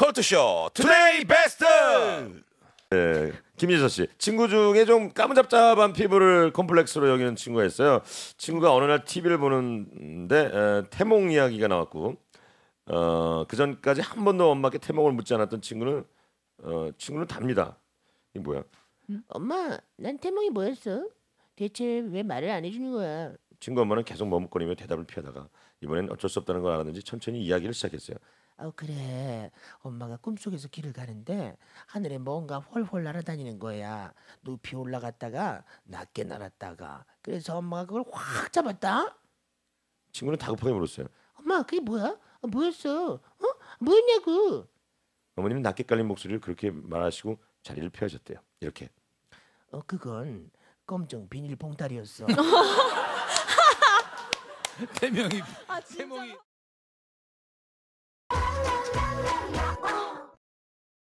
컬투쇼 투데이 베스트. 네, 김예서 씨 친구 중에 좀 까무잡잡한 피부를 컴플렉스로 여기는 친구가 있어요. 친구가 어느 날 TV를 보는데 에, 태몽 이야기가 나왔고 어, 그 전까지 한 번도 엄마께 태몽을 묻지 않았던 친구는 어, 친구는 답니다. 이 뭐야? 음, 엄마, 난 태몽이 뭐였어? 대체 왜 말을 안 해주는 거야? 친구 엄마는 계속 머뭇거리며 대답을 피하다가 이번엔 어쩔 수 없다는 걸 알았는지 천천히 이야기를 시작했어요. 어, 그래. 엄마가 꿈속에서 길을 가는데 하늘에 뭔가 훨훨 날아다니는 거야. 높이 올라갔다가 낮게 날았다가. 그래서 엄마가 그걸 확 잡았다. 친구는 다급하게 물었어요. 엄마 그게 뭐야? 아, 뭐였어? 어? 뭐였냐고. 어머니는 낮게 깔린 목소리를 그렇게 말하시고 자리를 피하셨대요. 이렇게. 어 그건 검정 비닐 봉다리였어. 대명이 아, 대명이